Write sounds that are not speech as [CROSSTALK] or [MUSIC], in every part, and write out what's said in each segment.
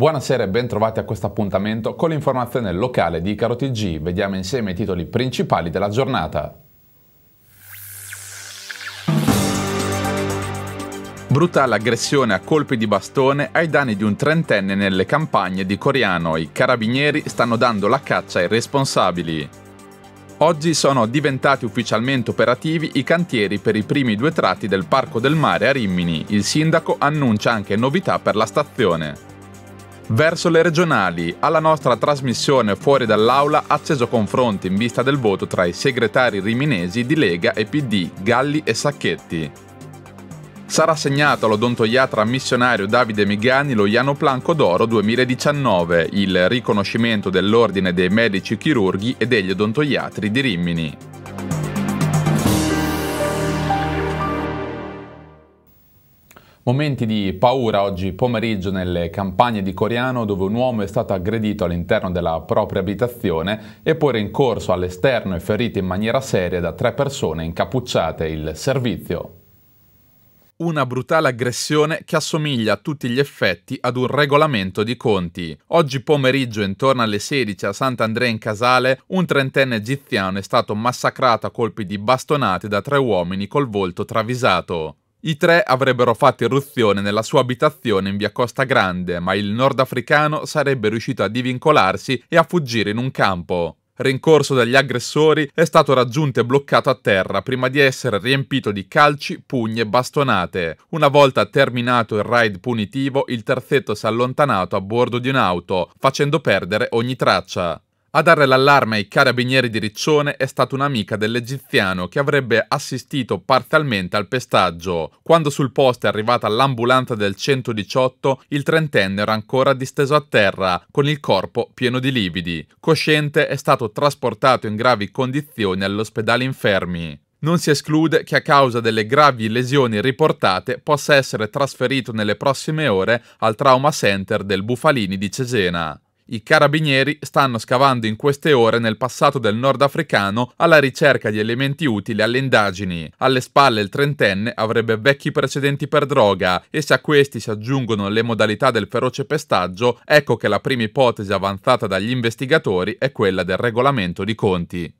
Buonasera e bentrovati a questo appuntamento con l'informazione locale di Icaro TG. Vediamo insieme i titoli principali della giornata. Brutale aggressione a colpi di bastone ai danni di un trentenne nelle campagne di Coriano. I carabinieri stanno dando la caccia ai responsabili. Oggi sono diventati ufficialmente operativi i cantieri per i primi due tratti del Parco del Mare a Rimini. Il sindaco annuncia anche novità per la stazione. Verso le regionali, alla nostra trasmissione fuori dall'aula acceso confronti in vista del voto tra i segretari riminesi di Lega e PD, Galli e Sacchetti. Sarà assegnato all'odontoiatra missionario Davide Migani lo Iano Planco d'Oro 2019, il riconoscimento dell'Ordine dei Medici Chirurghi e degli Odontoiatri di Rimini. Momenti di paura oggi pomeriggio nelle campagne di Coriano dove un uomo è stato aggredito all'interno della propria abitazione e poi rincorso all'esterno e ferito in maniera seria da tre persone incappucciate il servizio. Una brutale aggressione che assomiglia a tutti gli effetti ad un regolamento di conti. Oggi pomeriggio, intorno alle 16 a Sant'Andrea in Casale, un trentenne egiziano è stato massacrato a colpi di bastonate da tre uomini col volto travisato. I tre avrebbero fatto irruzione nella sua abitazione in via Costa Grande, ma il nordafricano sarebbe riuscito a divincolarsi e a fuggire in un campo. Rincorso dagli aggressori, è stato raggiunto e bloccato a terra prima di essere riempito di calci, pugni e bastonate. Una volta terminato il raid punitivo, il terzetto si è allontanato a bordo di un'auto, facendo perdere ogni traccia. A dare l'allarme ai carabinieri di Riccione è stata un'amica dell'egiziano che avrebbe assistito parzialmente al pestaggio. Quando sul posto è arrivata l'ambulanza del 118, il trentenne era ancora disteso a terra, con il corpo pieno di lividi. Cosciente è stato trasportato in gravi condizioni all'ospedale infermi. Non si esclude che a causa delle gravi lesioni riportate possa essere trasferito nelle prossime ore al Trauma Center del Bufalini di Cesena. I carabinieri stanno scavando in queste ore nel passato del nordafricano alla ricerca di elementi utili alle indagini. Alle spalle il trentenne avrebbe vecchi precedenti per droga e se a questi si aggiungono le modalità del feroce pestaggio, ecco che la prima ipotesi avanzata dagli investigatori è quella del regolamento di conti.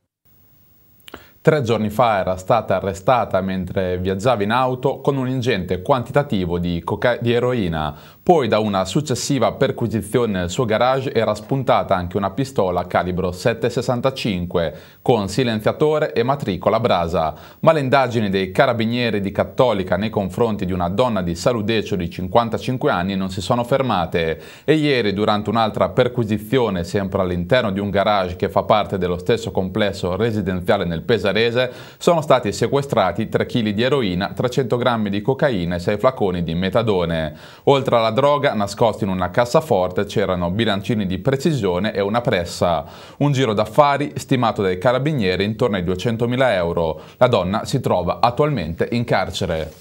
Tre giorni fa era stata arrestata mentre viaggiava in auto con un ingente quantitativo di, di, eroina. Poi da una successiva perquisizione nel suo garage era spuntata anche una pistola calibro 765 con silenziatore e matricola brasa. Ma le indagini dei carabinieri di Cattolica nei confronti di una donna di Saludecio di 55 anni non si sono fermate e ieri durante un'altra perquisizione sempre all'interno di un garage che fa parte dello stesso complesso residenziale nel Pesaro Casarese sono stati sequestrati 3 kg di eroina, 300 g di cocaina e 6 flaconi di metadone. Oltre alla droga, nascosti in una cassaforte c'erano bilancini di precisione e una pressa. Un giro d'affari stimato dai carabinieri intorno ai 200.000 euro. La donna si trova attualmente in carcere.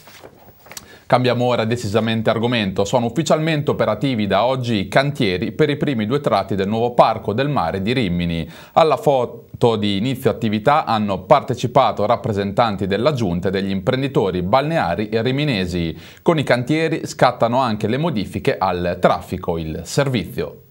Cambiamo ora decisamente argomento. Sono ufficialmente operativi da oggi i cantieri per i primi due tratti del nuovo Parco del Mare di Rimini. Alla foto di inizio attività hanno partecipato rappresentanti della Giunta e degli imprenditori balneari e riminesi. Con i cantieri scattano anche le modifiche al traffico, il servizio.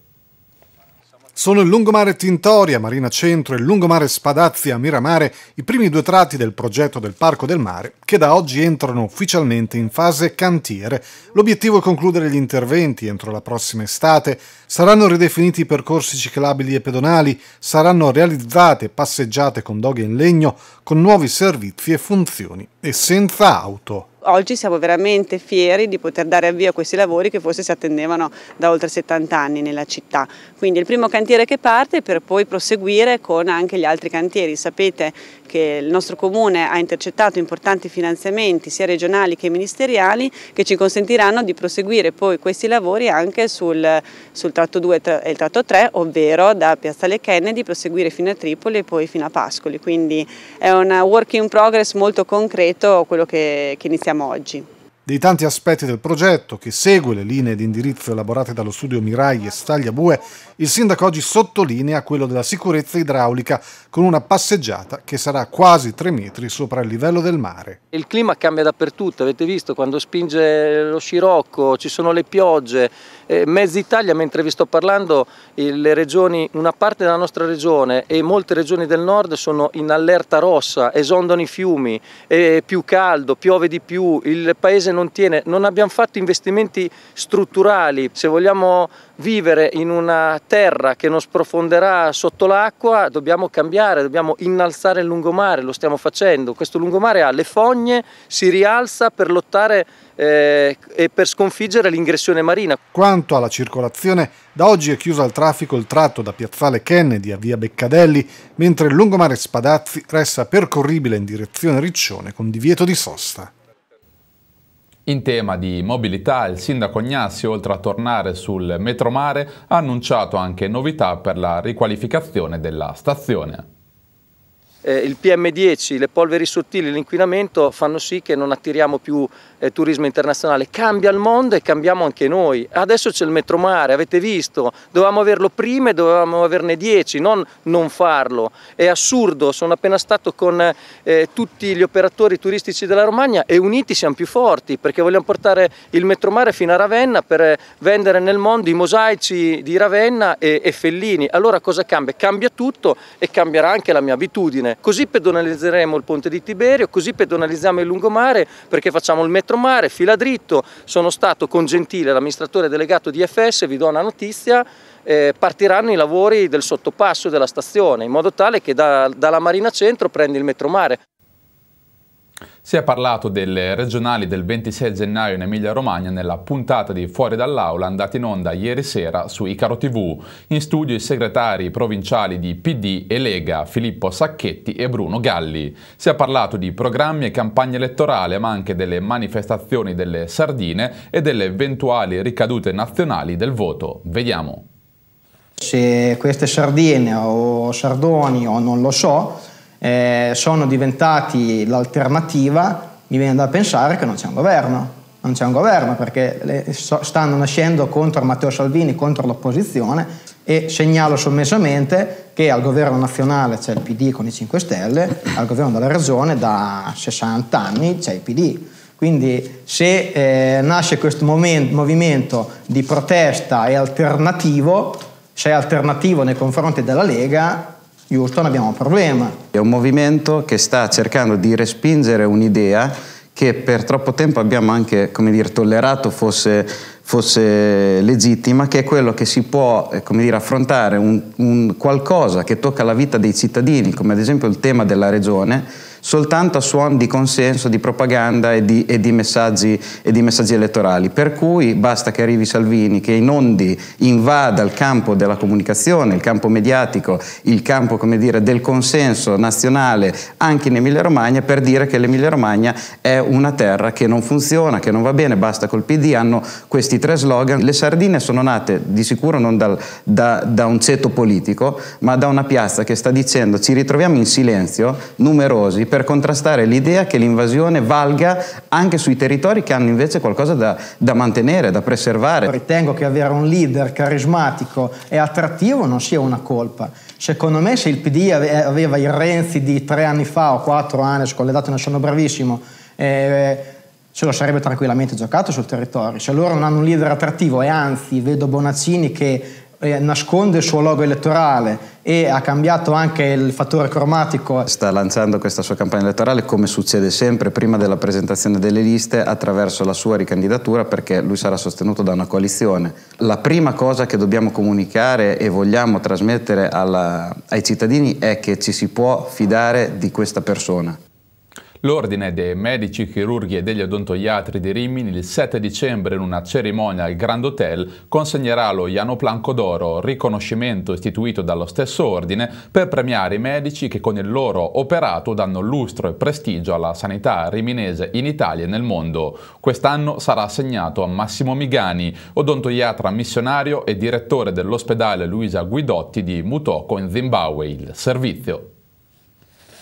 Sono il lungomare Tintoria, Marina Centro e il lungomare Spadazzi a Miramare i primi due tratti del progetto del Parco del Mare che da oggi entrano ufficialmente in fase cantiere. L'obiettivo è concludere gli interventi entro la prossima estate, saranno ridefiniti i percorsi ciclabili e pedonali, saranno realizzate passeggiate con doghe in legno, con nuovi servizi e funzioni e senza auto. Oggi siamo veramente fieri di poter dare avvio a questi lavori che forse si attendevano da oltre 70 anni nella città. Quindi il primo cantiere che parte per poi proseguire con anche gli altri cantieri. Sapete che il nostro Comune ha intercettato importanti finanziamenti sia regionali che ministeriali che ci consentiranno di proseguire poi questi lavori anche sul, sul tratto 2 e il tratto 3, ovvero da Piazzale Kennedy proseguire fino a Tripoli e poi fino a Pascoli, quindi è un work in progress molto concreto quello che, che iniziamo oggi dei tanti aspetti del progetto che segue le linee di indirizzo elaborate dallo studio Mirai e Stagliabue, il sindaco oggi sottolinea quello della sicurezza idraulica con una passeggiata che sarà quasi 3 metri sopra il livello del mare. Il clima cambia dappertutto, avete visto quando spinge lo scirocco, ci sono le piogge, eh, mezza Italia mentre vi sto parlando le regioni, una parte della nostra regione e molte regioni del nord sono in allerta rossa, esondano i fiumi, è eh, più caldo, piove di più, il paese non non tiene, non abbiamo fatto investimenti strutturali, se vogliamo vivere in una terra che non sprofonderà sotto l'acqua dobbiamo cambiare, dobbiamo innalzare il lungomare, lo stiamo facendo, questo lungomare ha le fogne, si rialza per lottare eh, e per sconfiggere l'ingressione marina. Quanto alla circolazione, da oggi è chiuso al traffico il tratto da Piazzale Kennedy a Via Beccadelli, mentre il lungomare Spadazzi resta percorribile in direzione Riccione con divieto di sosta. In tema di mobilità, il sindaco Agnassi, oltre a tornare sul metromare, ha annunciato anche novità per la riqualificazione della stazione. Eh, il PM10, le polveri sottili, l'inquinamento fanno sì che non attiriamo più eh, turismo internazionale, cambia il mondo e cambiamo anche noi. Adesso c'è il metromare, avete visto, dovevamo averlo prima e dovevamo averne 10, non non farlo. È assurdo, sono appena stato con eh, tutti gli operatori turistici della Romagna e uniti siamo più forti perché vogliamo portare il metromare fino a Ravenna per eh, vendere nel mondo i mosaici di Ravenna e, e Fellini. Allora cosa cambia? Cambia tutto e cambierà anche la mia abitudine. Così pedonalizzeremo il ponte di Tiberio, così pedonalizziamo il lungomare perché facciamo il metromare Castromare, fila dritto, sono stato con Gentile, l'amministratore delegato di FS, vi do una notizia, eh, partiranno i lavori del sottopasso della stazione in modo tale che da, dalla Marina Centro prendi il metromare. Si è parlato delle regionali del 26 gennaio in Emilia-Romagna nella puntata di Fuori dall'Aula andata in onda ieri sera su Icaro TV. In studio i segretari provinciali di PD e Lega, Filippo Sacchetti e Bruno Galli. Si è parlato di programmi e campagna elettorale, ma anche delle manifestazioni delle sardine e delle eventuali ricadute nazionali del voto. Vediamo. Se queste sardine o sardoni o non lo so, eh, sono diventati l'alternativa, mi viene da pensare che non c'è un governo. Non c'è un governo perché le, so, stanno nascendo contro Matteo Salvini, contro l'opposizione e segnalo sommessamente che al governo nazionale c'è il PD con i 5 Stelle, al governo della regione da 60 anni c'è il PD. Quindi se eh, nasce questo momento, movimento di protesta e alternativo, se è alternativo nei confronti della Lega, giusto, non abbiamo un problema. È un movimento che sta cercando di respingere un'idea che per troppo tempo abbiamo anche dire, tollerato fosse, fosse, legittima, che è quello che si può eh, dire, affrontare un, un qualcosa che tocca la vita dei cittadini, come ad esempio il tema della regione, soltanto a suon di consenso, di propaganda e di, e di, messaggi, e di messaggi elettorali. Per cui basta che arrivi Salvini, che inondi, invada il campo della comunicazione, il campo mediatico, il campo come dire, del consenso nazionale anche in Emilia-Romagna per dire che l'Emilia-Romagna è una terra che non funziona, che non va bene, basta col PD, hanno questi tre slogan. Le sardine sono nate di sicuro non dal, da, da un ceto politico, ma da una piazza che sta dicendo ci ritroviamo in silenzio, numerosi, per contrastare l'idea che l'invasione valga anche sui territori che hanno invece qualcosa da, da mantenere, da preservare. Ritengo che avere un leader carismatico e attrattivo non sia una colpa. Secondo me se il PD aveva il Renzi di tre anni fa o quattro anni, con le date non sono bravissimo, eh, se lo sarebbe tranquillamente giocato sul territorio. Se loro non hanno un leader attrattivo e anzi vedo Bonaccini che eh, nasconde il suo logo elettorale e ha cambiato anche il fattore cromatico. Sta lanciando questa sua campagna elettorale come succede sempre prima della presentazione delle liste attraverso la sua ricandidatura perché lui sarà sostenuto da una coalizione. La prima cosa che dobbiamo comunicare e vogliamo trasmettere alla, ai cittadini è che ci si può fidare di questa persona L'Ordine dei Medici Chirurghi e degli Odontoiatri di Rimini il 7 dicembre in una cerimonia al Grand Hotel consegnerà lo Ianoplanco d'Oro, riconoscimento istituito dallo stesso Ordine per premiare i medici che con il loro operato danno lustro e prestigio alla sanità riminese in Italia e nel mondo. Quest'anno sarà assegnato a Massimo Migani, odontoiatra missionario e direttore dell'ospedale Luisa Guidotti di Mutoko in Zimbabwe, il servizio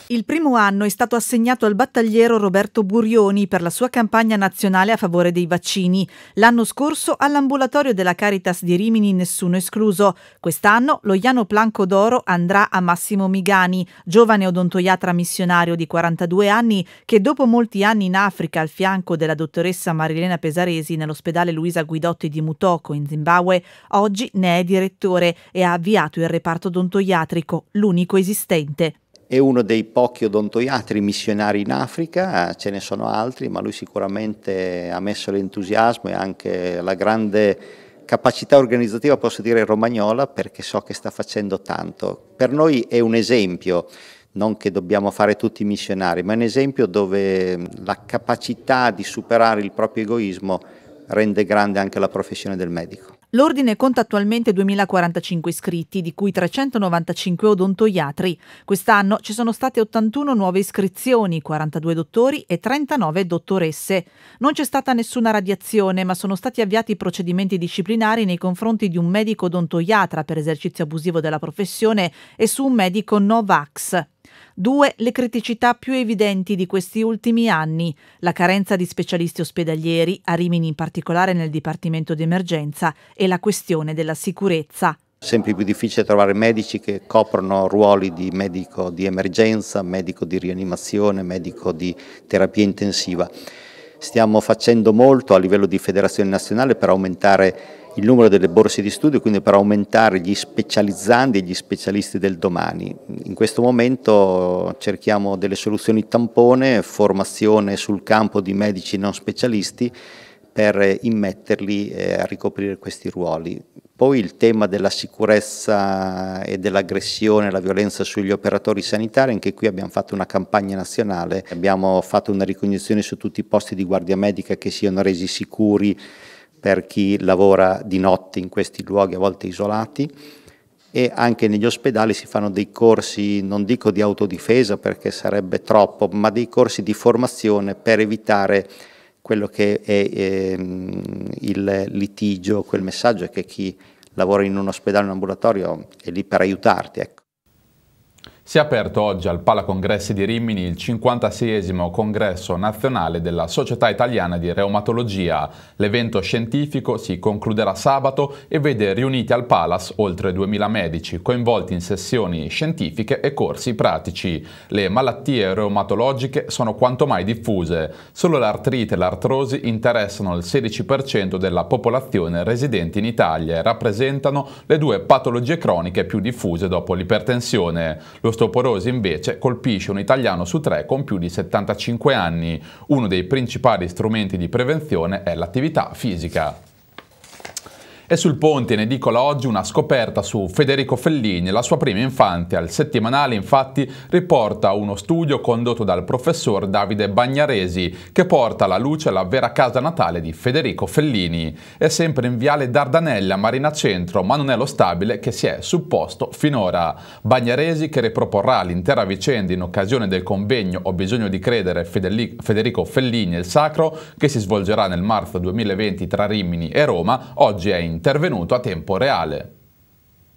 il primo anno è stato assegnato al battagliero Roberto Burioni per la sua campagna nazionale a favore dei vaccini. L'anno scorso all'ambulatorio della Caritas di Rimini nessuno escluso. Quest'anno lo Iano Planco d'Oro andrà a Massimo Migani, giovane odontoiatra missionario di 42 anni che dopo molti anni in Africa al fianco della dottoressa Marilena Pesaresi nell'ospedale Luisa Guidotti di Mutoko in Zimbabwe, oggi ne è direttore e ha avviato il reparto odontoiatrico, l'unico esistente è uno dei pochi odontoiatri missionari in Africa, ce ne sono altri, ma lui sicuramente ha messo l'entusiasmo e anche la grande capacità organizzativa, posso dire, romagnola, perché so che sta facendo tanto. Per noi è un esempio, non che dobbiamo fare tutti i missionari, ma è un esempio dove la capacità di superare il proprio egoismo rende grande anche la professione del medico. L'ordine conta attualmente 2045 iscritti, di cui 395 odontoiatri. Quest'anno ci sono state 81 nuove iscrizioni, 42 dottori e 39 dottoresse. Non c'è stata nessuna radiazione, ma sono stati avviati procedimenti disciplinari nei confronti di un medico odontoiatra per esercizio abusivo della professione e su un medico Novax Due le criticità più evidenti di questi ultimi anni, la carenza di specialisti ospedalieri, a Rimini in particolare nel Dipartimento di Emergenza, e la questione della sicurezza. Sempre più difficile trovare medici che coprono ruoli di medico di emergenza, medico di rianimazione, medico di terapia intensiva. Stiamo facendo molto a livello di federazione nazionale per aumentare il numero delle borse di studio, quindi per aumentare gli specializzandi e gli specialisti del domani. In questo momento cerchiamo delle soluzioni tampone, formazione sul campo di medici non specialisti per immetterli a ricoprire questi ruoli. Poi il tema della sicurezza e dell'aggressione, la violenza sugli operatori sanitari, anche qui abbiamo fatto una campagna nazionale, abbiamo fatto una ricognizione su tutti i posti di guardia medica che siano resi sicuri per chi lavora di notte in questi luoghi a volte isolati e anche negli ospedali si fanno dei corsi, non dico di autodifesa perché sarebbe troppo, ma dei corsi di formazione per evitare quello che è ehm, il litigio, quel messaggio è che chi lavora in un ospedale, in un ambulatorio, è lì per aiutarti, ecco si è aperto oggi al Palacongressi di Rimini il 56 congresso nazionale della Società Italiana di Reumatologia. L'evento scientifico si concluderà sabato e vede riuniti al Palas oltre 2000 medici coinvolti in sessioni scientifiche e corsi pratici. Le malattie reumatologiche sono quanto mai diffuse. Solo l'artrite e l'artrosi interessano il 16% della popolazione residente in Italia e rappresentano le due patologie croniche più diffuse dopo l'ipertensione. Lo L'ostoporosi invece colpisce un italiano su tre con più di 75 anni. Uno dei principali strumenti di prevenzione è l'attività fisica. E sul ponte in edicola oggi una scoperta su Federico Fellini, la sua prima infante. Al settimanale infatti riporta uno studio condotto dal professor Davide Bagnaresi che porta alla luce la vera casa natale di Federico Fellini. È sempre in viale Dardanella, Marina Centro, ma non è lo stabile che si è supposto finora. Bagnaresi che riproporrà l'intera vicenda in occasione del convegno Ho bisogno di credere Federico Fellini e il Sacro che si svolgerà nel marzo 2020 tra Rimini e Roma, oggi è in intervenuto a tempo reale.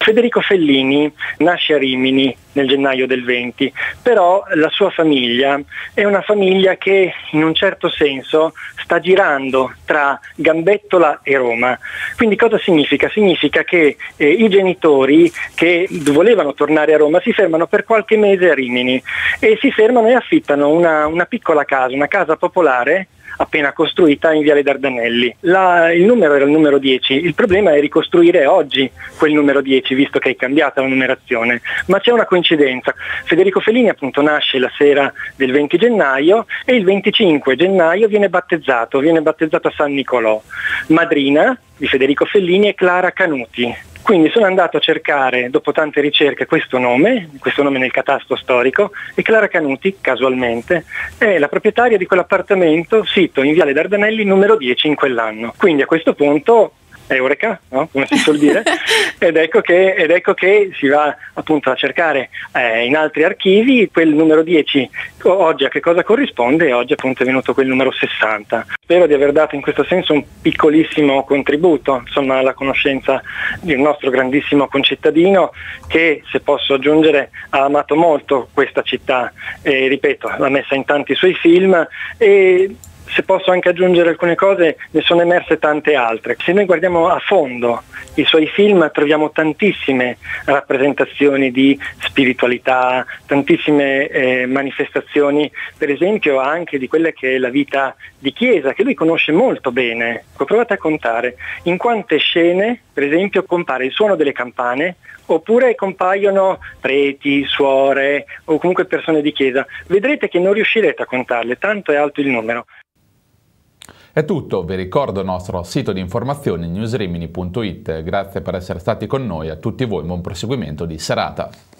Federico Fellini nasce a Rimini nel gennaio del 20, però la sua famiglia è una famiglia che in un certo senso sta girando tra Gambettola e Roma. Quindi cosa significa? Significa che eh, i genitori che volevano tornare a Roma si fermano per qualche mese a Rimini e si fermano e affittano una, una piccola casa, una casa popolare appena costruita in Viale Dardanelli. La, il numero era il numero 10, il problema è ricostruire oggi quel numero 10, visto che è cambiata la numerazione, ma c'è una coincidenza. Federico Fellini appunto nasce la sera del 20 gennaio e il 25 gennaio viene battezzato, viene battezzato a San Nicolò. Madrina di Federico Fellini è Clara Canuti quindi sono andato a cercare, dopo tante ricerche, questo nome, questo nome nel catasto storico, e Clara Canuti, casualmente, è la proprietaria di quell'appartamento sito in Viale Dardanelli numero 10 in quell'anno. Quindi a questo punto eureka, no? come si suol dire, [LAUGHS] ed, ecco che, ed, ecco che, si va appunto a cercare eh, in altri archivi quel numero 10, oggi a che cosa corrisponde oggi appunto è venuto quel numero 60. Spero di aver dato in questo senso un piccolissimo contributo insomma, alla conoscenza di un nostro grandissimo concittadino che, se posso aggiungere, ha amato molto questa città, eh, ripeto, l'ha messa in tanti suoi film e se posso anche aggiungere alcune cose, ne sono emerse tante altre. Se noi guardiamo a fondo i suoi film troviamo tantissime rappresentazioni di spiritualità, tantissime eh, manifestazioni, per esempio anche di quella che è la vita di chiesa, che lui conosce molto bene. Provate a contare in quante scene, per esempio, compare il suono delle campane oppure compaiono preti, suore o comunque persone di chiesa. Vedrete che non riuscirete a contarle, tanto è alto il numero. È tutto, vi ricordo il nostro sito di informazioni newsrimini.it, grazie per essere stati con noi, a tutti voi buon proseguimento di serata.